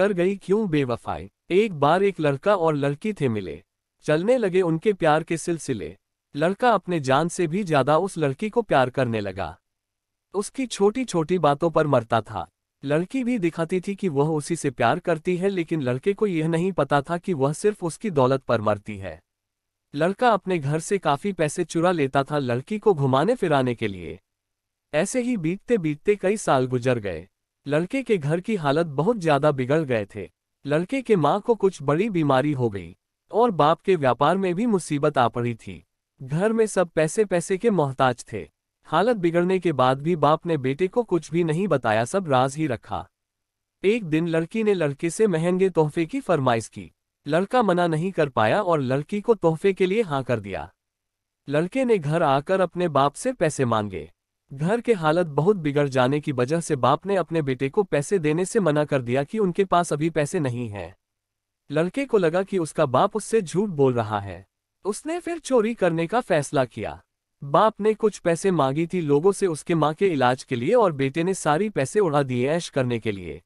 कर गई क्यों बेवफाई एक बार एक लड़का और लड़की थे मिले चलने लगे उनके प्यार के सिलसिले लड़का अपने जान से भी ज्यादा उस लड़की को प्यार करने लगा उसकी छोटी छोटी बातों पर मरता था लड़की भी दिखाती थी कि वह उसी से प्यार करती है लेकिन लड़के को यह नहीं पता था कि वह सिर्फ उसकी दौलत पर मरती है लड़का अपने घर से काफी पैसे चुरा लेता था लड़की को घुमाने फिराने के लिए ऐसे ही बीतते बीतते कई साल गुजर गए लड़के के घर की हालत बहुत ज्यादा बिगड़ गए थे लड़के के माँ को कुछ बड़ी बीमारी हो गई और बाप के व्यापार में भी मुसीबत आ पड़ी थी घर में सब पैसे पैसे के मोहताज थे हालत बिगड़ने के बाद भी बाप ने बेटे को कुछ भी नहीं बताया सब राज ही रखा एक दिन लड़की ने लड़के से महंगे तोहफे की फरमाइश की लड़का मना नहीं कर पाया और लड़की को तोहफे के लिए हाँ कर दिया लड़के ने घर आकर अपने बाप से पैसे मांगे घर के हालत बहुत बिगड़ जाने की वजह से बाप ने अपने बेटे को पैसे देने से मना कर दिया कि उनके पास अभी पैसे नहीं हैं लड़के को लगा कि उसका बाप उससे झूठ बोल रहा है उसने फिर चोरी करने का फैसला किया बाप ने कुछ पैसे मांगी थी लोगों से उसके माँ के इलाज के लिए और बेटे ने सारी पैसे उड़ा दिए ऐश करने के लिए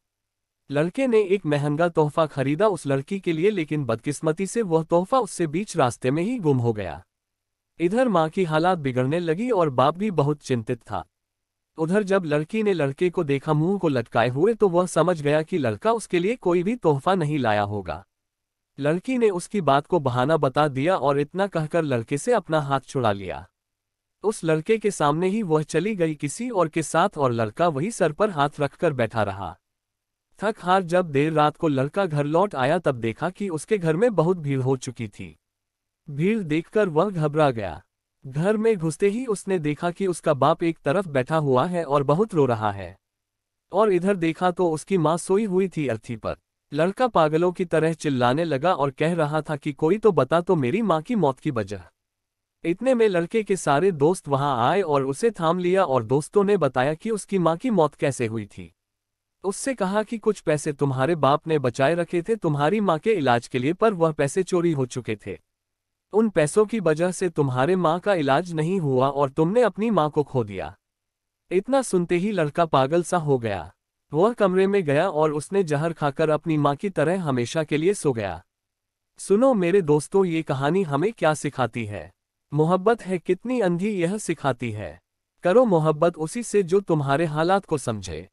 लड़के ने एक महंगा तोहफा खरीदा उस लड़की के लिए लेकिन बदकिस्मती से वह तोहफा उससे बीच रास्ते में ही गुम हो गया इधर माँ की हालात बिगड़ने लगी और बाप भी बहुत चिंतित था उधर जब लड़की ने लड़के को देखा मुंह को लटकाए हुए तो वह समझ गया कि लड़का उसके लिए कोई भी तोहफा नहीं लाया होगा लड़की ने उसकी बात को बहाना बता दिया और इतना कहकर लड़के से अपना हाथ छुड़ा लिया उस लड़के के सामने ही वह चली गई किसी और के साथ और लड़का वही सर पर हाथ रखकर बैठा रहा थक हार जब देर रात को लड़का घर लौट आया तब देखा कि उसके घर में बहुत भीड़ हो चुकी थी भीड़ देखकर वह घबरा गया घर में घुसते ही उसने देखा कि उसका बाप एक तरफ बैठा हुआ है और बहुत रो रहा है और इधर देखा तो उसकी माँ सोई हुई थी अर्थी पर लड़का पागलों की तरह चिल्लाने लगा और कह रहा था कि कोई तो बता तो मेरी माँ की मौत की वजह इतने में लड़के के सारे दोस्त वहां आए और उसे थाम लिया और दोस्तों ने बताया कि उसकी माँ की मौत कैसे हुई थी उससे कहा कि कुछ पैसे तुम्हारे बाप ने बचाए रखे थे तुम्हारी माँ के इलाज के लिए पर वह पैसे चोरी हो चुके थे उन पैसों की वजह से तुम्हारे माँ का इलाज नहीं हुआ और तुमने अपनी माँ को खो दिया इतना सुनते ही लड़का पागल सा हो गया वह कमरे में गया और उसने जहर खाकर अपनी माँ की तरह हमेशा के लिए सो गया सुनो मेरे दोस्तों ये कहानी हमें क्या सिखाती है मोहब्बत है कितनी अंधी यह सिखाती है करो मोहब्बत उसी से जो तुम्हारे हालात को समझे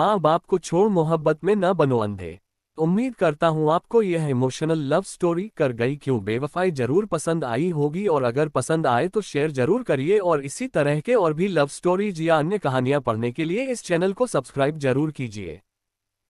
माँ बाप को छोड़ मोहब्बत में न बनो अंधे उम्मीद करता हूँ आपको यह इमोशनल लव स्टोरी कर गई क्यों बेवफाई जरूर पसंद आई होगी और अगर पसंद आए तो शेयर जरूर करिए और इसी तरह के और भी लव स्टोरीज या अन्य कहानियां पढ़ने के लिए इस चैनल को सब्सक्राइब जरूर कीजिए